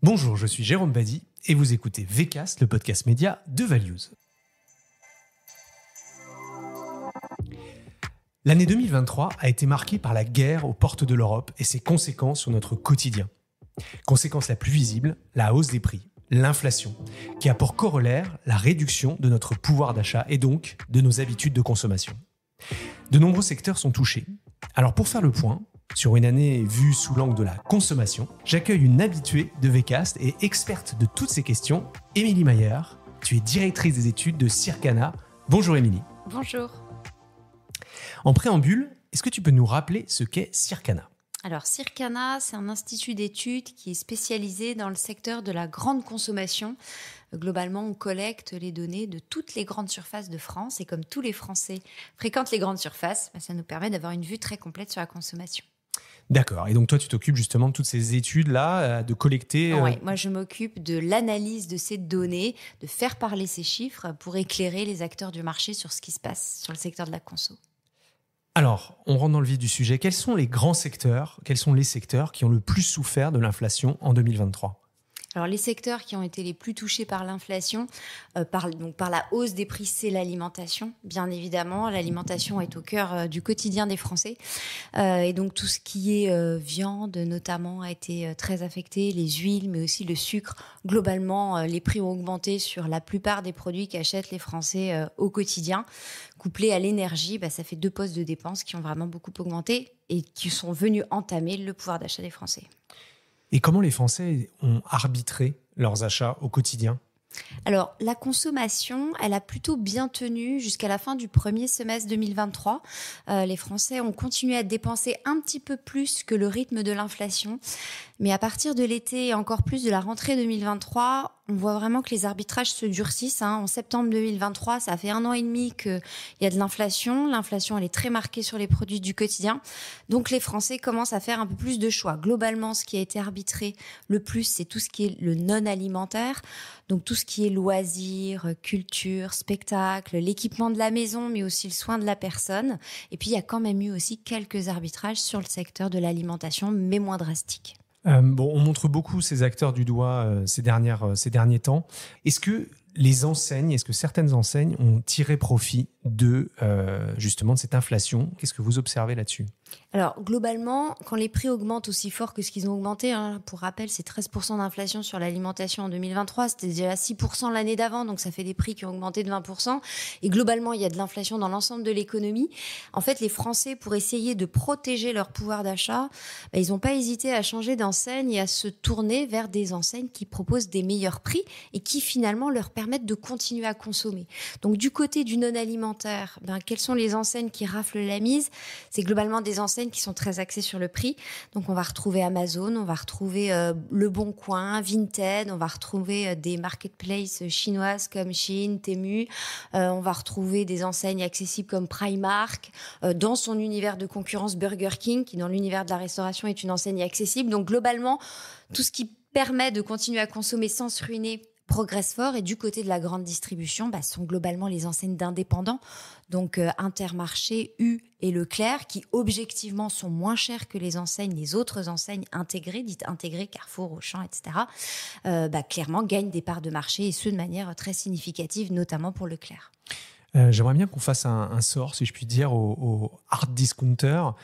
Bonjour, je suis Jérôme Badi et vous écoutez Vecas, le podcast média de Values. L'année 2023 a été marquée par la guerre aux portes de l'Europe et ses conséquences sur notre quotidien. Conséquence la plus visible, la hausse des prix, l'inflation, qui a pour corollaire la réduction de notre pouvoir d'achat et donc de nos habitudes de consommation. De nombreux secteurs sont touchés. Alors pour faire le point, sur une année vue sous l'angle de la consommation, j'accueille une habituée de Vecast et experte de toutes ces questions, Émilie Maillard. Tu es directrice des études de Circana. Bonjour Émilie. Bonjour. En préambule, est-ce que tu peux nous rappeler ce qu'est Circana alors, Circana, c'est un institut d'études qui est spécialisé dans le secteur de la grande consommation. Globalement, on collecte les données de toutes les grandes surfaces de France et comme tous les Français fréquentent les grandes surfaces, bah, ça nous permet d'avoir une vue très complète sur la consommation. D'accord. Et donc toi, tu t'occupes justement de toutes ces études-là, euh, de collecter. Euh, moi, je m'occupe de l'analyse de ces données, de faire parler ces chiffres pour éclairer les acteurs du marché sur ce qui se passe sur le secteur de la conso. Alors, on rentre dans le vif du sujet. Quels sont les grands secteurs, quels sont les secteurs qui ont le plus souffert de l'inflation en 2023 les secteurs qui ont été les plus touchés par l'inflation, euh, par, la hausse des prix, c'est l'alimentation, bien évidemment. L'alimentation est au cœur euh, du quotidien des Français. Euh, et donc tout ce qui est viande notamment a été très affecté, les huiles, mais aussi le sucre. Globalement, les prix ont augmenté sur la plupart des produits qu'achètent les Français au quotidien. Couplé à l'énergie, bah, ça fait deux postes de dépenses qui ont vraiment beaucoup augmenté et qui sont venus entamer le pouvoir d'achat des Français. Et comment les Français ont arbitré leurs achats au quotidien alors, la consommation, elle a plutôt bien tenu jusqu'à la fin du premier semestre 2023. Euh, les Français ont continué à dépenser un petit peu plus que le rythme de l'inflation. Mais à partir de l'été et encore plus de la rentrée 2023, on voit vraiment que les arbitrages se durcissent. Hein. En septembre 2023, ça fait un an et demi qu'il y a de l'inflation. L'inflation, elle est très marquée sur les produits du quotidien. Donc les Français commencent à faire un peu plus de choix. Globalement, ce qui a été arbitré le plus, c'est tout ce qui est le non-alimentaire. Donc tout ce qui est loisirs, culture, spectacle, l'équipement de la maison, mais aussi le soin de la personne. Et puis il y a quand même eu aussi quelques arbitrages sur le secteur de l'alimentation, mais moins drastiques. Euh, bon, on montre beaucoup ces acteurs du doigt euh, ces, dernières, euh, ces derniers temps. Est-ce que les enseignes, est-ce que certaines enseignes ont tiré profit de euh, justement de cette inflation. Qu'est-ce que vous observez là-dessus Alors globalement, quand les prix augmentent aussi fort que ce qu'ils ont augmenté, hein, pour rappel, c'est 13% d'inflation sur l'alimentation en 2023, c'était déjà 6% l'année d'avant, donc ça fait des prix qui ont augmenté de 20%. Et globalement, il y a de l'inflation dans l'ensemble de l'économie. En fait, les Français, pour essayer de protéger leur pouvoir d'achat, ben, ils n'ont pas hésité à changer d'enseigne et à se tourner vers des enseignes qui proposent des meilleurs prix et qui finalement leur permettent de continuer à consommer. Donc du côté du non-alimentaire, ben, quelles sont les enseignes qui raflent la mise C'est globalement des enseignes qui sont très axées sur le prix. Donc on va retrouver Amazon, on va retrouver euh, Le Bon Coin, Vinted, on va retrouver euh, des marketplaces chinoises comme Chine, Temu, euh, on va retrouver des enseignes accessibles comme Primark, dans son univers de concurrence Burger King, qui dans l'univers de la restauration est une enseigne accessible. Donc globalement, tout ce qui permet de continuer à consommer sans se ruiner progresse fort et du côté de la grande distribution bah, sont globalement les enseignes d'indépendants, donc euh, Intermarché, U et Leclerc, qui objectivement sont moins chères que les enseignes, les autres enseignes intégrées, dites intégrées, Carrefour, Auchan, etc., euh, bah, clairement gagnent des parts de marché et ce de manière très significative, notamment pour Leclerc. Euh, j'aimerais bien qu'on fasse un, un, sort, si je puis dire, aux, hard discounters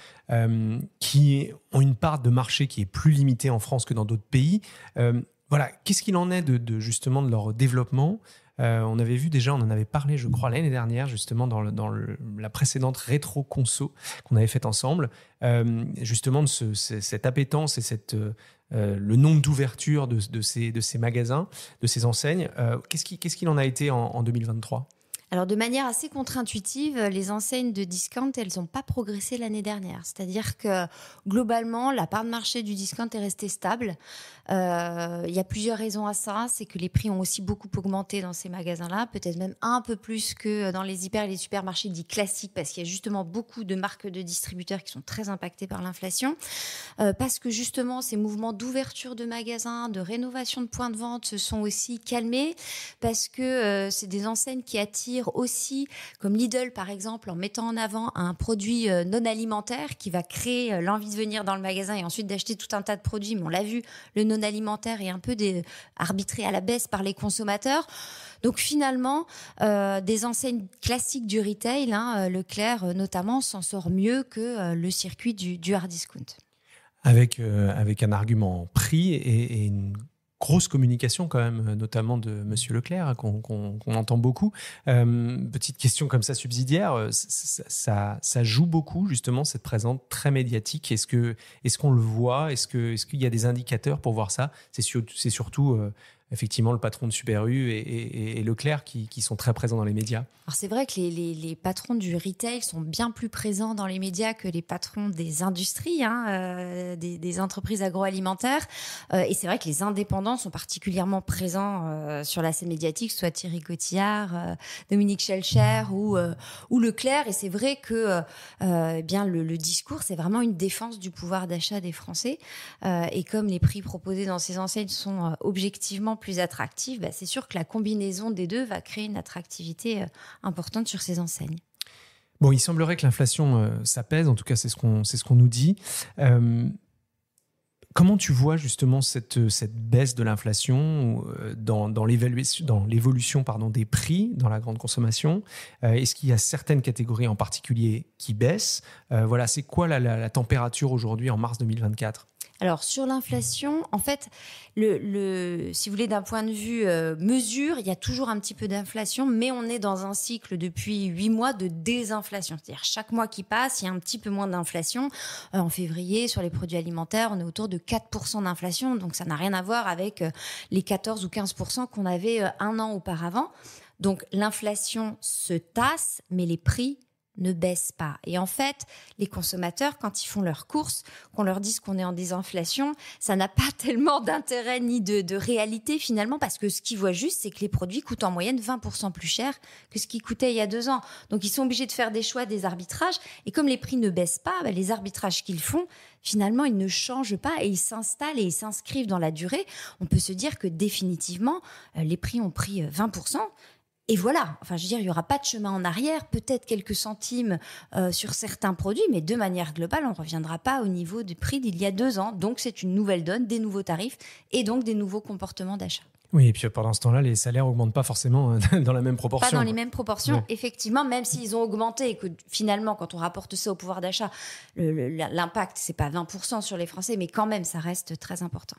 qui ont une part de marché qui est plus limitée en France que dans d'autres pays. Euh, voilà, qu'est-ce qu'il en est de, justement de leur développement euh, On avait vu déjà, on en avait parlé, je crois, l'année dernière, justement, dans, la précédente rétro-conso qu'on avait faite ensemble, euh, justement, de cette appétence et euh, le nombre d'ouvertures de, ces, magasins, de ces enseignes. qu'est-ce qu'il en a été en 2023 alors de manière assez contre-intuitive, les enseignes de discount, elles n'ont pas progressé l'année dernière. C'est-à-dire que globalement, la part de marché du discount est restée stable. Euh, il y a plusieurs raisons à ça. C'est que les prix ont aussi beaucoup augmenté dans ces magasins-là, peut-être même un peu plus que dans les hyper et les supermarchés dits classiques, parce qu'il y a justement beaucoup de marques de distributeurs qui sont très impactées par l'inflation. Euh, parce que justement, ces mouvements d'ouverture de magasins, de rénovation de points de vente se sont aussi calmés, parce que euh, c'est des enseignes qui attirent aussi, comme Lidl par exemple, en mettant en avant un produit euh, non alimentaire qui va créer euh, l'envie de venir dans le magasin et ensuite d'acheter tout un tas de produits. Mais on l'a vu, le non alimentaire est un peu des, arbitré à la baisse par les consommateurs. Donc finalement, euh, des enseignes classiques du retail, hein, Leclerc notamment, s'en sort mieux que le circuit du, hard discount. Avec, avec un argument prix et, et une grosse communication quand même, euh, notamment de Monsieur Leclerc, hein, qu'on entend beaucoup. Euh, petite question comme ça subsidiaire, euh, ça, ça, joue beaucoup justement cette présence très médiatique. Est-ce que est qu'on le voit Est-ce que est-ce qu'il y a des indicateurs pour voir ça C'est surtout effectivement le patron de Super U et, Leclerc qui, sont très présents dans les médias. Alors c'est vrai que les, patrons du retail sont bien plus présents dans les médias que les patrons des industries, hein, euh, des, entreprises agroalimentaires. Euh, et c'est vrai que les indépendants sont particulièrement présents euh, sur la scène médiatique, soit Thierry Cotillard, Dominique Schelcher ou, ou Leclerc. Et c'est vrai que eh bien le, le discours, c'est vraiment une défense du pouvoir d'achat des Français. et comme les prix proposés dans ces enseignes sont objectivement plus attractive, bah, c'est sûr que la combinaison des deux va créer une attractivité euh, importante sur ces enseignes. Bon, il semblerait que l'inflation euh, s'apaise, en tout cas c'est ce qu'on ce qu'on nous dit. Euh, comment tu vois justement cette, cette baisse de l'inflation dans, dans l'évolution pardon des prix dans la grande consommation Est-ce qu'il y a certaines catégories en particulier qui baissent Voilà, c'est quoi la température aujourd'hui en mars 2024 alors sur l'inflation, en fait, le, si vous voulez, d'un point de vue euh, mesure, il y a toujours un petit peu d'inflation, mais on est dans un cycle depuis huit mois de désinflation. C'est-à-dire chaque mois qui passe, il y a un petit peu moins d'inflation. Euh, en février, sur les produits alimentaires, on est autour de 4% d'inflation, donc ça n'a rien à voir avec euh, les 14 ou 15% qu'on avait un an auparavant. Donc l'inflation se tasse, mais les prix ne baisse pas. Et en fait, les consommateurs, quand ils font leurs courses, qu'on leur dise qu'on est en désinflation, ça n'a pas tellement d'intérêt ni de, réalité finalement, parce que ce qu'ils voient juste, c'est que les produits coûtent en moyenne 20% plus cher que ce qu'ils coûtait il y a deux ans. Donc ils sont obligés de faire des choix, des arbitrages, et comme les prix ne baissent pas, bah, les arbitrages qu'ils font, finalement, ils ne changent pas et ils s'installent et ils s'inscrivent dans la durée. On peut se dire que définitivement, euh, les prix ont pris 20%, euh, et voilà, enfin je veux dire, il n'y aura pas de chemin en arrière, peut-être quelques centimes euh, sur certains produits, mais de manière globale, on ne reviendra pas au niveau du prix d'il y a deux ans. Donc c'est une nouvelle donne, des nouveaux tarifs et donc des nouveaux comportements d'achat. Oui, et puis pendant ce temps-là, les salaires augmentent pas forcément hein, dans la même proportion. Pas dans les mêmes proportions, effectivement, même s'ils ont augmenté et que finalement, quand on rapporte ça au pouvoir d'achat, l'impact, c'est pas 20% sur les Français, mais quand même, ça reste très important.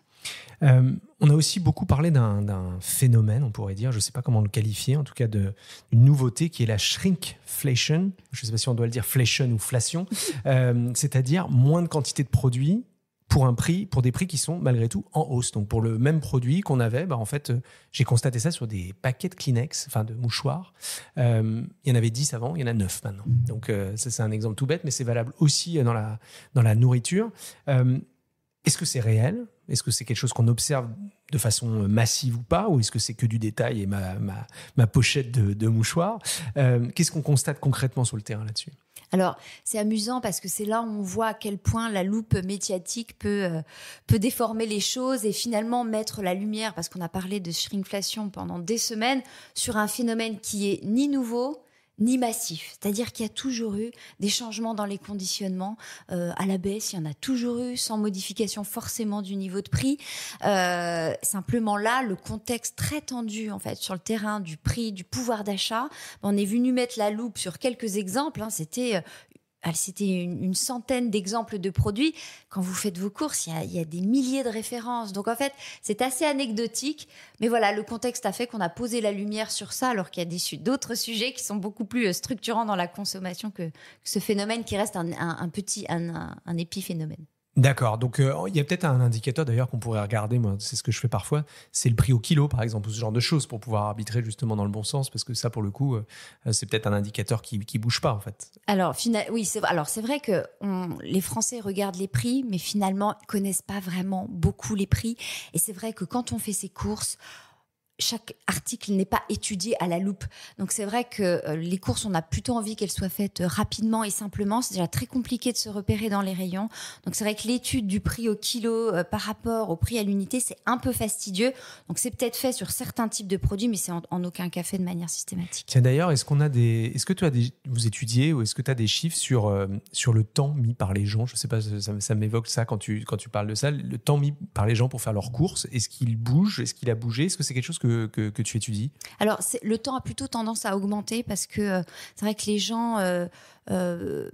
Euh, on a aussi beaucoup parlé d'un phénomène, on pourrait dire, je ne sais pas comment le qualifier, en tout cas d'une nouveauté qui est la shrinkflation. Je ne sais pas si on doit le dire flation ou flation, euh, c'est-à-dire moins de quantité de produits pour un prix, pour des prix qui sont malgré tout en hausse. Donc pour le même produit qu'on avait, bah en fait, euh, j'ai constaté ça sur des paquets de Kleenex, enfin de mouchoirs. Euh, il y en avait 10 avant, il y en a 9 maintenant. Donc euh, c'est un exemple tout bête, mais c'est valable aussi dans la, dans la nourriture. est-ce que c'est réel Est-ce que c'est quelque chose qu'on observe de façon massive ou pas Ou est-ce que c'est que du détail et ma, ma, ma pochette de, de mouchoirs Qu'est-ce qu'on constate concrètement sur le terrain là-dessus alors, c'est amusant parce que c'est là où on voit à quel point la loupe médiatique peut, euh, peut déformer les choses et finalement mettre la lumière, parce qu'on a parlé de shrinkflation pendant des semaines, sur un phénomène qui est ni nouveau, ni massif. C'est-à-dire qu'il y a toujours eu des changements dans les conditionnements. Euh, à la baisse, il y en a toujours eu, sans modification forcément du niveau de prix. Euh, simplement là, le contexte très tendu en fait sur le terrain du prix, du pouvoir d'achat, on est venu mettre la loupe sur quelques exemples. Hein. C'était euh, c'était ah, une, centaine d'exemples de produits. Quand vous faites vos courses, il y, a, des milliers de références. Donc en fait, c'est assez anecdotique. Mais voilà, le contexte a fait qu'on a posé la lumière sur ça, alors qu'il y a d'autres sujets qui sont beaucoup plus euh, structurants dans la consommation que, ce phénomène qui reste un, petit, un épiphénomène. D'accord. Donc, euh, il y a peut-être un indicateur d'ailleurs qu'on pourrait regarder. Moi, c'est ce que je fais parfois. C'est le prix au kilo, par exemple, ou ce genre de choses pour pouvoir arbitrer justement dans le bon sens, parce que ça, pour le coup, euh, euh, c'est peut-être un indicateur qui ne bouge pas en fait. Alors, oui, c'est alors c'est vrai que les Français regardent les prix, mais finalement, ils connaissent pas vraiment beaucoup les prix. Et c'est vrai que quand on fait ses courses, chaque article n'est pas étudié à la loupe. Donc c'est vrai que euh, les courses, on a plutôt envie qu'elles soient faites euh, rapidement et simplement. C'est déjà très compliqué de se repérer dans les rayons. Donc c'est vrai que l'étude du prix au kilo euh, par rapport au prix à l'unité, c'est un peu fastidieux. Donc c'est peut-être fait sur certains types de produits, mais c'est en, aucun cas fait de manière systématique. Tiens d'ailleurs, est-ce qu'on a des, est-ce que tu as des, vous étudiez ou est-ce que tu as des chiffres sur sur le temps mis par les gens Je sais pas, ça, ça m'évoque ça quand tu quand tu parles de ça, le temps mis par les gens pour faire leurs courses. Est-ce qu'il bouge Est-ce qu'il a bougé Est-ce que c'est quelque chose que que, tu étudies Alors, le temps a plutôt tendance à augmenter parce que euh, c'est vrai que les gens... Euh, euh,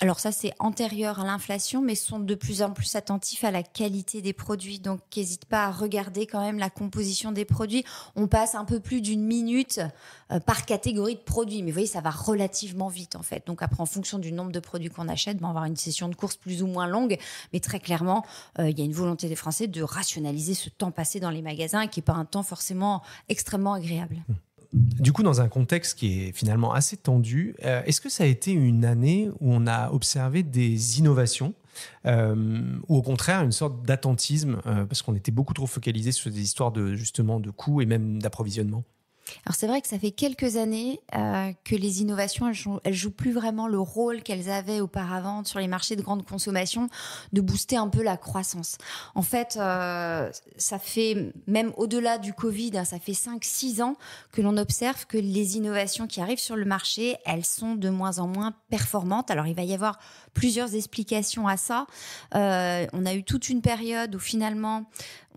alors ça c'est antérieur à l'inflation, mais sont de plus en plus attentifs à la qualité des produits. Donc n'hésite pas à regarder quand même la composition des produits. On passe un peu plus d'une minute euh, par catégorie de produits, mais vous voyez ça va relativement vite en fait. Donc après en fonction du nombre de produits qu'on achète, on va avoir une session de course plus ou moins longue, mais très clairement euh, il y a une volonté des Français de rationaliser ce temps passé dans les magasins qui n'est pas un temps forcément extrêmement agréable. Hum. Du coup, dans un contexte qui est finalement assez tendu, euh, est-ce que ça a été une année où on a observé des innovations euh, ou au contraire une sorte d'attentisme euh, parce qu'on était beaucoup trop focalisé sur des histoires de justement de coûts et même d'approvisionnement alors c'est vrai que ça fait quelques années euh, que les innovations, elles jouent, jouent plus vraiment le rôle qu'elles avaient auparavant sur les marchés de grande consommation, de booster un peu la croissance. En fait, euh, ça fait même au-delà du Covid, hein, ça fait 5-6 ans que l'on observe que les innovations qui arrivent sur le marché, elles sont de moins en moins performantes. Alors il va y avoir plusieurs explications à ça. Euh, on a eu toute une période où finalement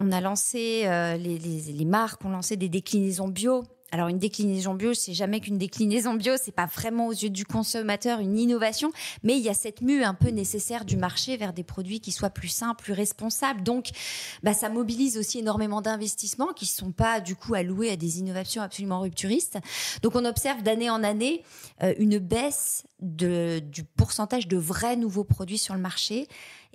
on a lancé, les, les, les marques ont lancé des déclinaisons bio alors une déclinaison bio, c'est jamais qu'une déclinaison bio, c'est pas vraiment aux yeux du consommateur une innovation, mais il y a cette mue un peu nécessaire du marché vers des produits qui soient plus sains, plus responsables. Donc, bah, ça mobilise aussi énormément d'investissements qui ne sont pas du coup alloués à des innovations absolument rupturistes. Donc, on observe d'année en année euh, une baisse du pourcentage de vrais nouveaux produits sur le marché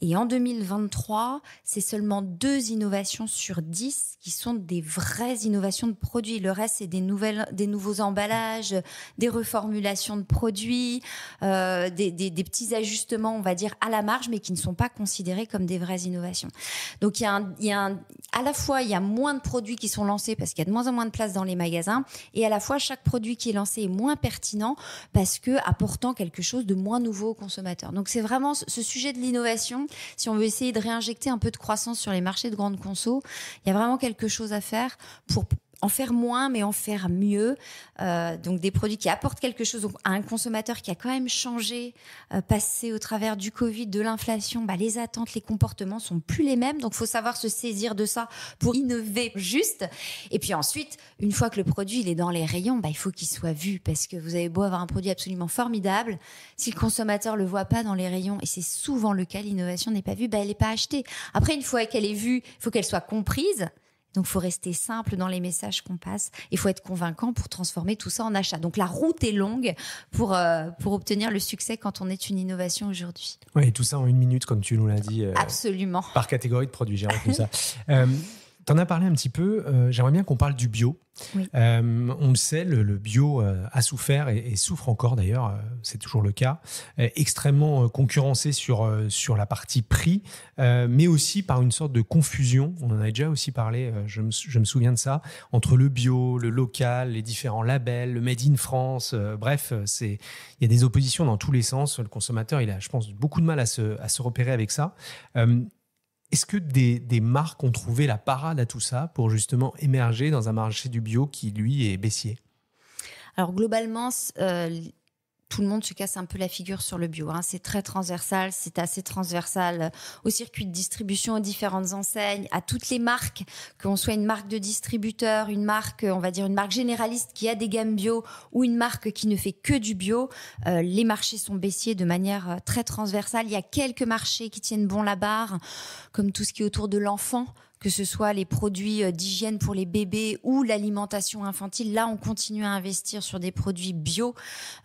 et en 2023, c'est seulement deux innovations sur dix qui sont des vraies innovations de produits. Le reste, c'est des, nouvelles, des nouveaux emballages, des reformulations de produits, euh, des, petits ajustements, on va dire, à la marge, mais qui ne sont pas considérés comme des vraies innovations. Donc, il y a, un, y a à la fois, il y a moins de produits qui sont lancés parce qu'il y a de moins en moins de place dans les magasins, et à la fois, chaque produit qui est lancé est moins pertinent parce que quelque chose de moins nouveau aux consommateurs. Donc, c'est vraiment ce sujet de l'innovation si on veut essayer de réinjecter un peu de croissance sur les marchés de grandes conso, il y a vraiment quelque chose à faire pour en faire moins, mais en faire mieux. Euh, donc des produits qui apportent quelque chose à un consommateur qui a quand même changé, euh, passé au travers du Covid, de l'inflation, bah, les attentes, les comportements sont plus les mêmes. Donc faut savoir se saisir de ça pour innover juste. Et puis ensuite, une fois que le produit il est dans les rayons, bah, il faut qu'il soit vu parce que vous avez beau avoir un produit absolument formidable, si le consommateur le voit pas dans les rayons, et c'est souvent le cas, l'innovation n'est pas vue, bah, elle n'est pas achetée. Après, une fois qu'elle est vue, il faut qu'elle soit comprise. Donc, faut rester simple dans les messages qu'on passe. Il faut être convaincant pour transformer tout ça en achat. Donc, la route est longue pour, euh, pour obtenir le succès quand on est une innovation aujourd'hui. Oui, tout ça en une minute, comme tu nous l'as dit. Euh, Absolument. Par catégorie de produits, j'ai tout ça. Euh, en as parlé un petit peu. Euh, j'aimerais bien qu'on parle du bio. Euh, on le sait, le, bio euh, a souffert et, souffre encore d'ailleurs, c'est toujours le cas, extrêmement concurrencé sur, sur la partie prix, mais aussi par une sorte de confusion, on en a déjà aussi parlé, je me, souviens de ça, entre le bio, le local, les différents labels, le Made in France, bref, il y a des oppositions dans tous les sens, le consommateur il a je pense beaucoup de mal à se, à se repérer avec ça. Est-ce que des, marques ont trouvé la parade à tout ça pour justement émerger dans un marché du bio qui, lui, est baissier Alors globalement, euh, tout le monde se casse un peu la figure sur le bio. Hein. C'est très transversal, c'est assez transversal euh, au circuit de distribution, aux différentes enseignes, à toutes les marques, qu'on soit une marque de distributeur, une marque, euh, on va dire une marque généraliste qui a des gammes bio ou une marque qui ne fait que du bio. Euh, les marchés sont baissiers de manière très transversale. Il y a quelques marchés qui tiennent bon la barre, comme tout ce qui est autour de l'enfant que ce soit les produits euh, d'hygiène pour les bébés ou l'alimentation infantile. Là, on continue à investir sur des produits bio,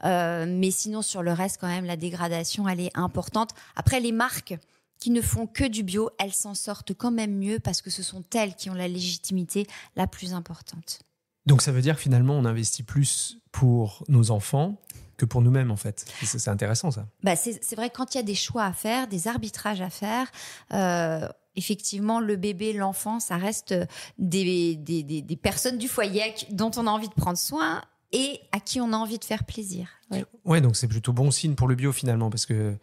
euh, mais sinon sur le reste, quand même, la dégradation, elle est importante. Après, les marques qui ne font que du bio, elles s'en sortent quand même mieux parce que ce sont elles qui ont la légitimité la plus importante. Donc ça veut dire finalement, on investit plus pour nos enfants que pour nous-mêmes en fait. C'est intéressant ça. Bah, c'est vrai quand il y a des choix à faire, des arbitrages à faire, euh, effectivement, le bébé, l'enfant, ça reste euh, des, des, personnes du foyer dont on a envie de prendre soin et à qui on a envie de faire plaisir. Oui. Ouais, donc c'est plutôt bon signe pour le bio finalement, parce que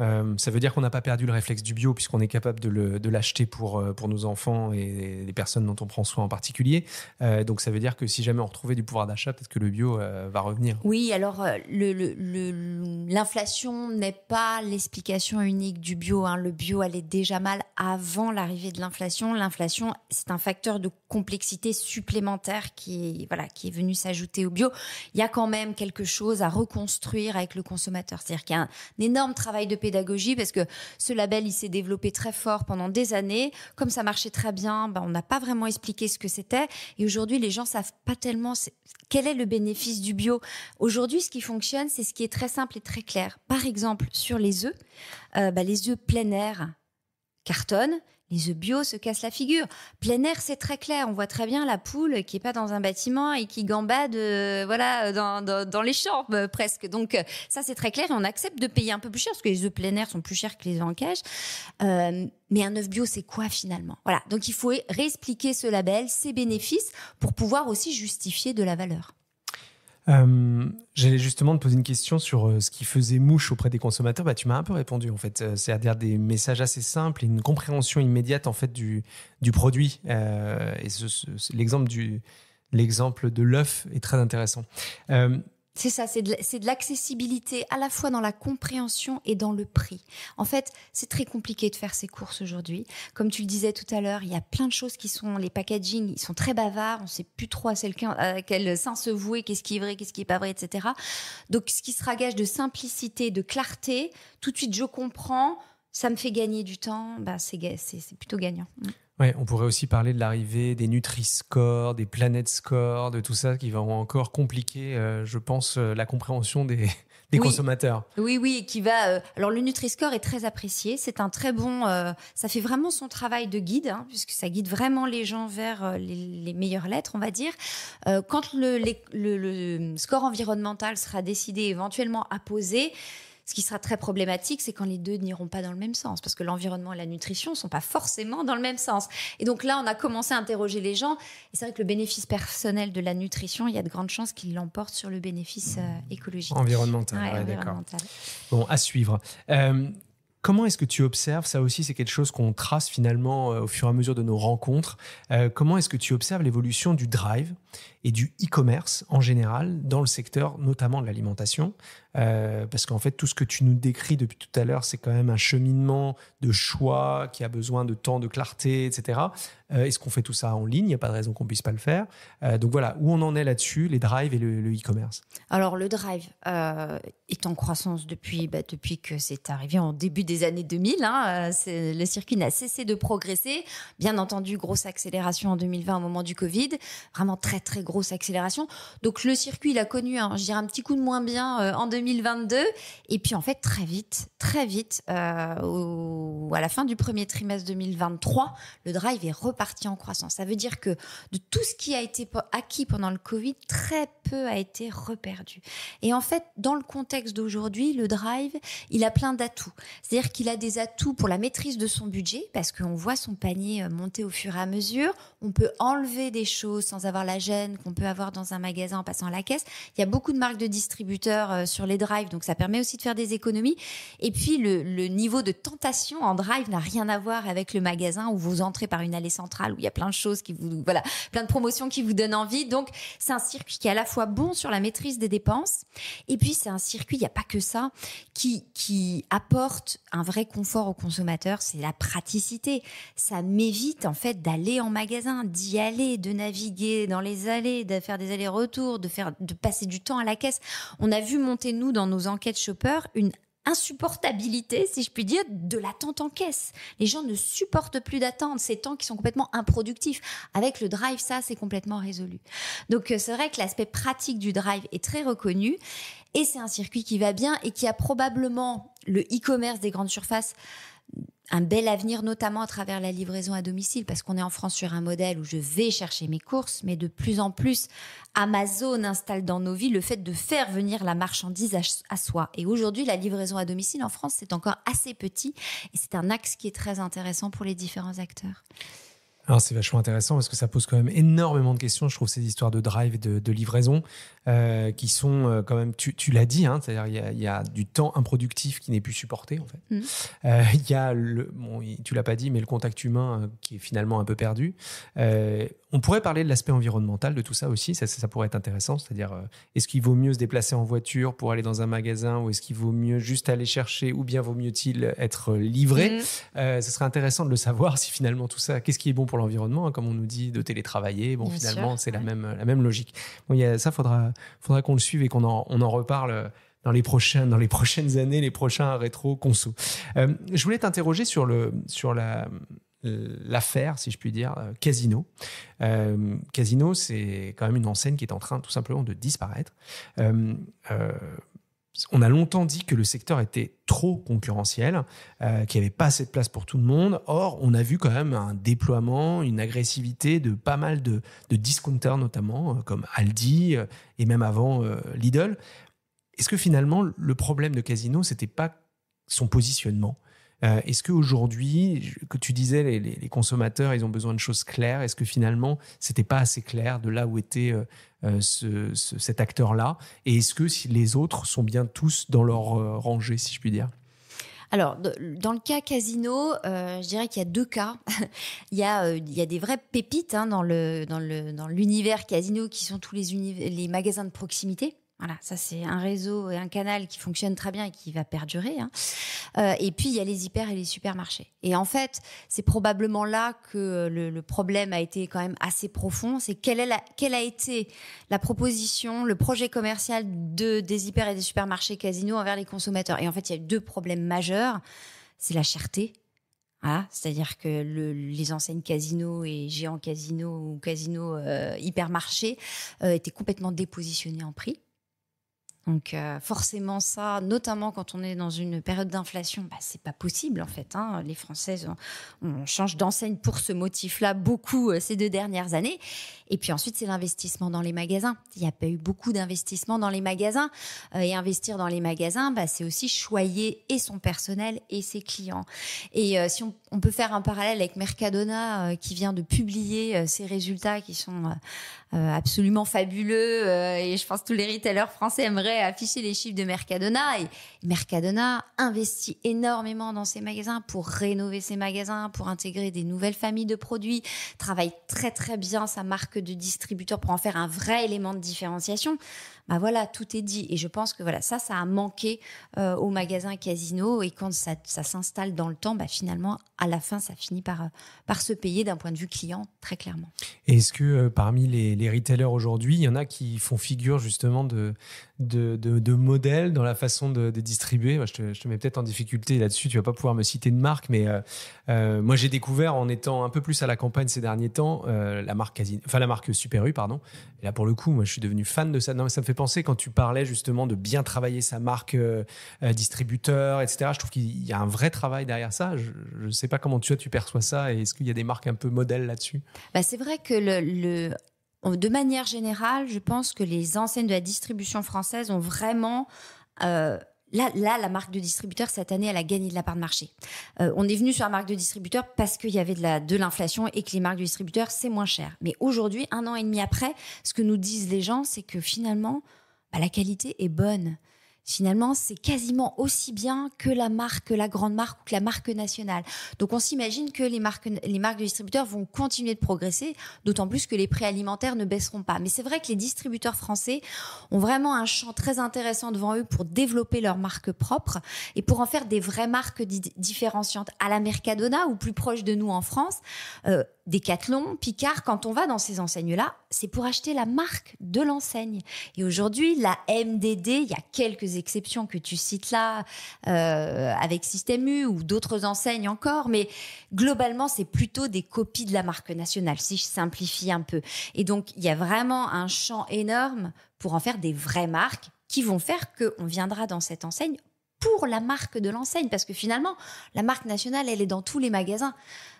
euh, ça veut dire qu'on n'a pas perdu le réflexe du bio puisqu'on est capable de l'acheter pour, euh, pour nos enfants et les personnes dont on prend soin en particulier. Euh, donc ça veut dire que si jamais on retrouvait du pouvoir d'achat, peut-être que le bio va revenir. Oui, alors l'inflation le, n'est pas l'explication unique du bio. Hein. Le bio allait déjà mal avant l'arrivée de l'inflation. L'inflation, c'est un facteur de complexité supplémentaire qui est, voilà, qui est venu s'ajouter au bio. Il y a quand même quelque chose à reconstruire avec le consommateur. C'est-à-dire qu'il y a un, un énorme travail de pédagogie parce que ce label, il s'est développé très fort pendant des années. Comme ça marchait très bien, ben, on n'a pas vraiment expliqué ce que c'était. Et aujourd'hui, les gens savent pas tellement quel est le bénéfice du bio. Aujourd'hui, ce qui fonctionne, c'est ce qui est très simple et très clair. Par exemple, sur les œufs, euh, ben, les œufs plein air cartonnent les Bio se cassent la figure. Plein air, c'est très clair. On voit très bien la poule qui est pas dans un bâtiment et qui gambade euh, voilà, dans, les champs euh, presque. Donc euh, ça, c'est très clair et on accepte de payer un peu plus cher parce que les œufs plein air sont plus chers que les œufs en cage. mais un œuf bio, c'est quoi finalement Voilà. Donc il faut réexpliquer ce label, ses bénéfices pour pouvoir aussi justifier de la valeur. Euh, j'allais justement te poser une question sur euh, ce qui faisait mouche auprès des consommateurs. Bah, tu m'as un peu répondu en fait, euh, c'est-à-dire des messages assez simples et une compréhension immédiate en fait du, du produit. et l'exemple du l'exemple de l'œuf est très intéressant. Euh, c'est ça, c'est de, l'accessibilité à la fois dans la compréhension et dans le prix. En fait, c'est très compliqué de faire ses courses aujourd'hui. Comme tu le disais tout à l'heure, il y a plein de choses qui sont les packaging, ils sont très bavards, on ne sait plus trop à, à quel sein se vouer, qu'est-ce qui est vrai, qu'est-ce qui est pas vrai, etc. Donc, ce qui se gage de simplicité, de clarté, tout de suite je comprends, ça me fait gagner du temps, bah, c'est plutôt gagnant. Mm. Ouais, on pourrait aussi parler de l'arrivée des Nutri-Score, des Planet Score, de tout ça qui va encore compliquer, euh, je pense, euh, la compréhension des, consommateurs. Oui, oui, qui va. Euh, alors le Nutri-Score est très apprécié. C'est un très bon. ça fait vraiment son travail de guide, hein, puisque ça guide vraiment les gens vers les, meilleures lettres, on va dire. quand le, score environnemental sera décidé éventuellement à poser, ce qui sera très problématique, c'est quand les deux n'iront pas dans le même sens, parce que l'environnement et la nutrition ne sont pas forcément dans le même sens. Et donc là, on a commencé à interroger les gens. Et c'est vrai que le bénéfice personnel de la nutrition, il y a de grandes chances qu'il l'emporte sur le bénéfice euh, écologique. Environnemental, Bon, à suivre. Euh, comment est-ce que tu observes, ça aussi c'est quelque chose qu'on trace finalement euh, au fur et à mesure de nos rencontres, comment est-ce que tu observes l'évolution du drive et du e-commerce en général dans le secteur notamment de l'alimentation. Euh, parce qu'en fait, tout ce que tu nous décris depuis tout à l'heure, c'est quand même un cheminement de choix qui a besoin de temps, de clarté, etc. Euh, est-ce qu'on fait tout ça en ligne Il n'y a pas de raison qu'on puisse pas le faire. Euh, donc voilà, où on en est là-dessus, les drives et le e-commerce Alors le drive est en croissance depuis, bah, depuis que c'est arrivé en début des années 2000. Hein, le circuit n'a cessé de progresser. Bien entendu, grosse accélération en 2020 au moment du Covid. Vraiment très très grosse accélération. Donc le circuit, il a connu, je un petit coup de moins bien euh, en 2022. Et puis en fait, très vite, très vite, euh, au, à la fin du premier trimestre 2023, le drive est reparti en croissance. Ça veut dire que de tout ce qui a été acquis pendant le Covid, très peu a été reperdu. Et en fait, dans le contexte d'aujourd'hui, le drive, il a plein d'atouts. C'est-à-dire qu'il a des atouts pour la maîtrise de son budget, parce qu'on voit son panier monter au fur et à mesure. On peut enlever des choses sans avoir la gêne qu'on peut avoir dans un magasin en passant à la caisse. Il y a beaucoup de marques de distributeurs euh, sur les drives, donc ça permet aussi de faire des économies. Et puis le, niveau de tentation en drive n'a rien à voir avec le magasin où vous entrez par une allée centrale où il y a plein de choses qui vous, voilà, plein de promotions qui vous donnent envie. Donc c'est un circuit qui est à la fois bon sur la maîtrise des dépenses et puis c'est un circuit, il n'y a pas que ça, qui qui apporte un vrai confort au consommateur. C'est la praticité. Ça m'évite en fait d'aller en magasin, d'y aller, de naviguer dans les aller, allées, de faire des allers-retours, de faire, de passer du temps à la caisse. On a vu monter nous dans nos enquêtes shopper une insupportabilité, si je puis dire, de l'attente en caisse. Les gens ne supportent plus d'attente, ces temps qui sont complètement improductifs. Avec le drive, ça, c'est complètement résolu. Donc, euh, c'est vrai que l'aspect pratique du drive est très reconnu et c'est un circuit qui va bien et qui a probablement le e-commerce des grandes surfaces un bel avenir, notamment à travers la livraison à domicile, parce qu'on est en France sur un modèle où je vais chercher mes courses, mais de plus en plus, Amazon installe dans nos vies le fait de faire venir la marchandise à, à soi. Et aujourd'hui, la livraison à domicile en France, c'est encore assez petit, et c'est un axe qui est très intéressant pour les différents acteurs. Alors c'est vachement intéressant parce que ça pose quand même énormément de questions, je trouve, ces histoires de drive et de, livraison euh, qui sont euh, quand même, tu, l'as dit, hein, c'est-à-dire il y, a, du temps improductif qui n'est plus supporté en fait. Mmh. Euh, il y a, le, tu l'as pas dit, mais le contact humain qui est finalement un peu perdu. on pourrait parler de l'aspect environnemental de tout ça aussi, ça, pourrait être intéressant, c'est-à-dire est-ce qu'il vaut mieux se déplacer en voiture pour aller dans un magasin ou est-ce qu'il vaut mieux juste aller chercher ou bien vaut mieux-il être livré mmh. Ce serait intéressant de le savoir si finalement tout ça, qu'est-ce qui est bon pour pour l'environnement, hein, comme on nous dit de télétravailler. Bon, finalement, c'est la, même, la même logique. Bon, y a, ça, faudra, faudra qu'on le suive et qu'on en, on en reparle euh, dans les prochaines, dans les prochaines années, les prochains rétro conso. Euh, je voulais t'interroger sur le, sur la, euh, l'affaire, si je puis dire, Casino. Casino, c'est quand même une enseigne qui est en train tout simplement de disparaître on a longtemps dit que le secteur était trop concurrentiel, euh, qu'il n'y avait pas assez de place pour tout le monde. Or, on a vu quand même un déploiement, une agressivité de pas mal de, discounters, notamment, euh, comme Aldi euh, et même avant Lidl. Est-ce que finalement, le problème de Casino, n'était pas son positionnement, euh, est-ce qu'aujourd'hui, que tu disais, les, consommateurs, ils ont besoin de choses claires. Est-ce que finalement, c'était pas assez clair de là où était euh, euh, cet acteur-là Et est-ce que si les autres sont bien tous dans leur rangée, si je puis dire alors, dans le cas casino, je dirais qu'il y a deux cas. il, y a, des vraies pépites hein, dans, l'univers casino qui sont tous les magasins de proximité. Voilà, ça c'est un réseau et un canal qui fonctionne très bien et qui va perdurer. Hein. Euh, et puis il y a les hyper et les supermarchés. Et en fait, c'est probablement là que le, problème a été quand même assez profond. C'est quelle, est la, quelle a été la proposition, le projet commercial de, des hyper et des supermarchés casinos envers les consommateurs. Et en fait, il y a eu deux problèmes majeurs. C'est la cherté. Voilà, c'est-à-dire que les enseignes casino et géants casino ou casino euh, hypermarchés hypermarché euh, étaient complètement dépositionnés en prix. Donc euh, forcément ça, notamment quand on est dans une période d'inflation, bah, c'est pas possible en fait. Hein. Les Françaises on, change d'enseigne pour ce motif-là beaucoup euh, ces deux dernières années. Et puis ensuite, c'est l'investissement dans les magasins. Il n'y a pas eu beaucoup d'investissement dans les magasins. Euh, et investir dans les magasins, bah, c'est aussi choyer et son personnel et ses clients. Et si on, on, peut faire un parallèle avec Mercadona qui vient de publier ses résultats qui sont absolument fabuleux, et je pense que tous les retailers français aimeraient afficher les chiffres de Mercadona. Et Mercadona investit énormément dans ses magasins pour rénover ses magasins, pour intégrer des nouvelles familles de produits, travaille très très bien sa marque de distributeur pour en faire un vrai élément de différenciation bah voilà, tout est dit. Et je pense que voilà, ça, ça a manqué euh, au magasin casino. Et quand ça, s'installe dans le temps, bah finalement, à la fin, ça finit par, euh, par se payer d'un point de vue client, très clairement. est-ce que euh, parmi les, retailers aujourd'hui, il y en a qui font figure justement de, de, modèles dans la façon de, distribuer je, te, je, mets peut-être en difficulté là-dessus, tu vas pas pouvoir me citer de marque, mais moi j'ai découvert en étant un peu plus à la campagne ces derniers temps la marque, casino, enfin, la marque Super U, pardon. Et là pour le coup, moi je suis devenu fan de ça. Non, mais ça fait pensé penser quand tu parlais justement de bien travailler sa marque euh, euh, distributeur, etc. Je trouve qu'il y a un vrai travail derrière ça. Je ne sais pas comment tu, tu perçois ça et est-ce qu'il y a des marques un peu modèles là-dessus bah, C'est vrai que le, de manière générale, je pense que les enseignes de la distribution française ont vraiment euh, Là, la marque de distributeur, cette année, elle a gagné de la part de marché. Euh, on est venu sur la marque de distributeur parce qu'il y avait de l'inflation et que les marques de distributeur, c'est moins cher. Mais aujourd'hui, un an et demi après, ce que nous disent les gens, c'est que finalement, bah, la qualité est bonne finalement, c'est quasiment aussi bien que la marque, la grande marque ou que la marque nationale. Donc, on s'imagine que les marques, les marques de distributeurs vont continuer de progresser, d'autant plus que les prix alimentaires ne baisseront pas. Mais c'est vrai que les distributeurs français ont vraiment un champ très intéressant devant eux pour développer leurs marques propres et pour en faire des vraies marques différenciantes à la Mercadona ou plus proche de nous en France. Euh, Décathlon, Picard, quand on va dans ces enseignes-là, c'est pour acheter la marque de l'enseigne. Et aujourd'hui, la MDD, il y a quelques exceptions que tu cites là, euh, avec Système U ou d'autres enseignes encore, mais globalement, c'est plutôt des copies de la marque nationale, si je simplifie un peu. Et donc, il y a vraiment un champ énorme pour en faire des vraies marques qui vont faire qu'on viendra dans cette enseigne pour la marque de l'enseigne, parce que finalement, la marque nationale, elle est dans tous les magasins.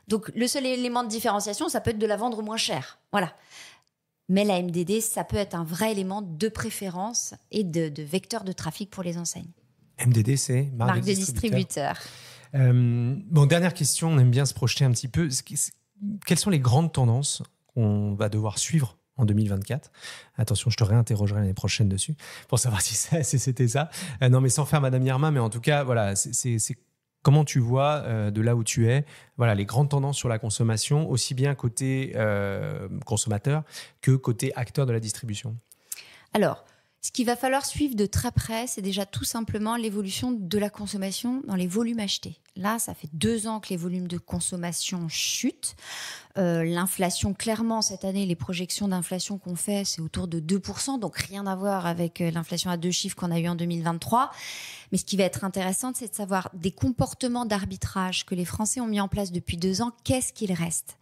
Donc le seul élément de différenciation, ça peut être de la vendre moins cher. Voilà. Mais la MDD, ça peut être un vrai élément de préférence et de, vecteur de trafic pour les enseignes. MDD, c'est marque, de distributeur. Euh, bon, dernière question, on aime bien se projeter un petit peu. Quelles sont les grandes tendances qu'on va devoir suivre en 2024. Attention, je te réinterrogerai l'année prochaine dessus pour savoir si, c'était ça. Euh, non, mais sans faire Madame Yerma, mais en tout cas, voilà, c'est comment tu vois euh, de là où tu es, voilà les grandes tendances sur la consommation, aussi bien côté euh, consommateur que côté acteur de la distribution. Alors, ce qu'il va falloir suivre de très près, c'est déjà tout simplement l'évolution de la consommation dans les volumes achetés. Là, ça fait deux ans que les volumes de consommation chutent. Euh, l'inflation, clairement, cette année, les projections d'inflation qu'on fait, c'est autour de 2%, donc rien à voir avec euh, l'inflation à deux chiffres qu'on a eu en 2023. Mais ce qui va être intéressant, c'est de savoir des comportements d'arbitrage que les Français ont mis en place depuis deux ans, qu'est-ce qu'il reste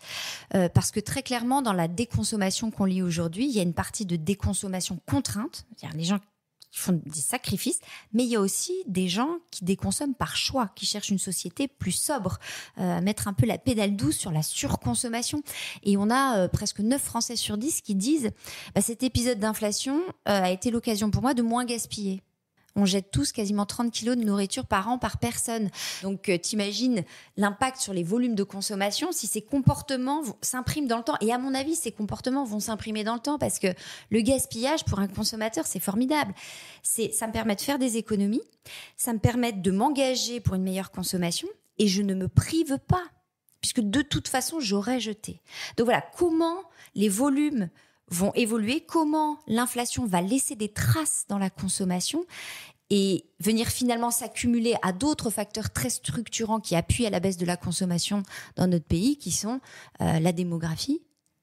euh, Parce que très clairement, dans la déconsommation qu'on lit aujourd'hui, il y a une partie de déconsommation contrainte, c'est-à-dire les gens qui font des sacrifices, mais il y a aussi des gens qui déconsomment par choix, qui cherchent une société plus sobre, euh, mettre un peu la pédale douce sur la surconsommation. Et on a euh, presque 9 Français sur 10 qui disent bah, cet épisode d'inflation euh, a été l'occasion pour moi de moins gaspiller on jette tous quasiment 30 kilos de nourriture par an par personne. Donc, tu euh, t'imagines l'impact sur les volumes de consommation si ces comportements s'impriment dans le temps. Et à mon avis, ces comportements vont s'imprimer dans le temps parce que le gaspillage pour un consommateur, c'est formidable. C'est, ça me permet de faire des économies, ça me permet de m'engager pour une meilleure consommation et je ne me prive pas puisque de toute façon, j'aurais jeté. Donc voilà, comment les volumes vont évoluer, comment l'inflation va laisser des traces dans la consommation et venir finalement s'accumuler à d'autres facteurs très structurants qui appuient à la baisse de la consommation dans notre pays, qui sont euh, la démographie,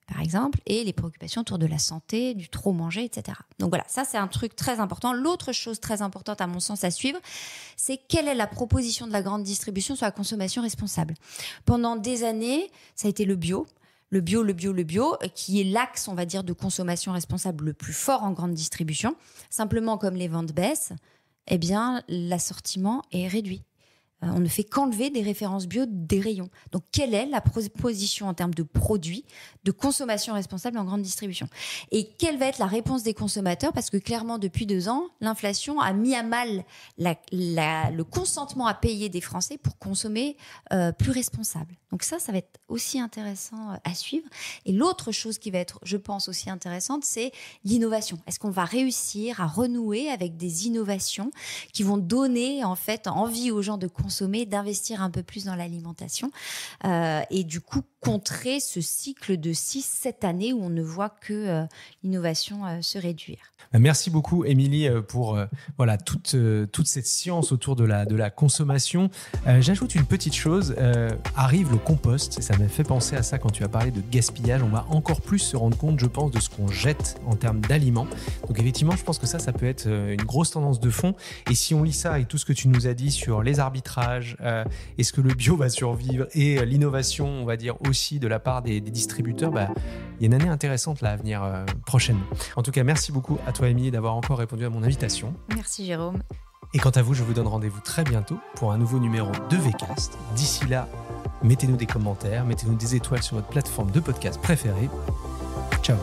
par exemple, et les préoccupations autour de la santé, du trop manger, etc. Donc voilà, ça c'est un truc très important. L'autre chose très importante à mon sens à suivre, c'est quelle est la proposition de la grande distribution sur la consommation responsable. Pendant des années, ça a été le bio, le bio, le bio, le bio, euh, qui est l'axe, on va dire, de consommation responsable le plus fort en grande distribution. Simplement, comme les ventes baissent, eh bien, l'assortiment est réduit. Euh, on ne fait qu'enlever des références bio des rayons. Donc, quelle est la proposition en termes de produits de consommation responsable en grande distribution Et quelle va être la réponse des consommateurs Parce que clairement, depuis deux ans, l'inflation a mis à mal le consentement à payer des Français pour consommer euh, plus responsable. Donc ça, ça va être aussi intéressant euh, à suivre. Et l'autre chose qui va être, je pense, aussi intéressante, c'est l'innovation. Est-ce qu'on va réussir à renouer avec des innovations qui vont donner en fait envie aux gens de consommer, d'investir un peu plus dans l'alimentation euh, et du coup contrer ce cycle de 6-7 années où on ne voit que euh, l'innovation se réduire. Bah, merci beaucoup, Émilie, pour voilà toute, toute cette science autour de la, de la consommation. J'ajoute une petite chose. arrive le compost. Et ça m'a fait penser à ça quand tu as parlé de gaspillage. On va encore plus se rendre compte, je pense, de ce qu'on jette en termes d'aliments. Donc effectivement, je pense que ça, ça peut être euh, une grosse tendance de fond. Et si on lit ça et tout ce que tu nous as dit sur les arbitrages, est-ce euh, que le bio va survivre et euh, l'innovation, on va dire aussi de la part des, distributeurs, bah, il y a une année intéressante là à venir prochainement. En tout cas, merci beaucoup à toi, Émilie, d'avoir encore répondu à mon invitation. Merci, Jérôme. Et quant à vous, je vous donne rendez-vous très bientôt pour un nouveau numéro de VCast. D'ici là, mettez-nous des commentaires, mettez-nous des étoiles sur votre plateforme de podcast préférée. Ciao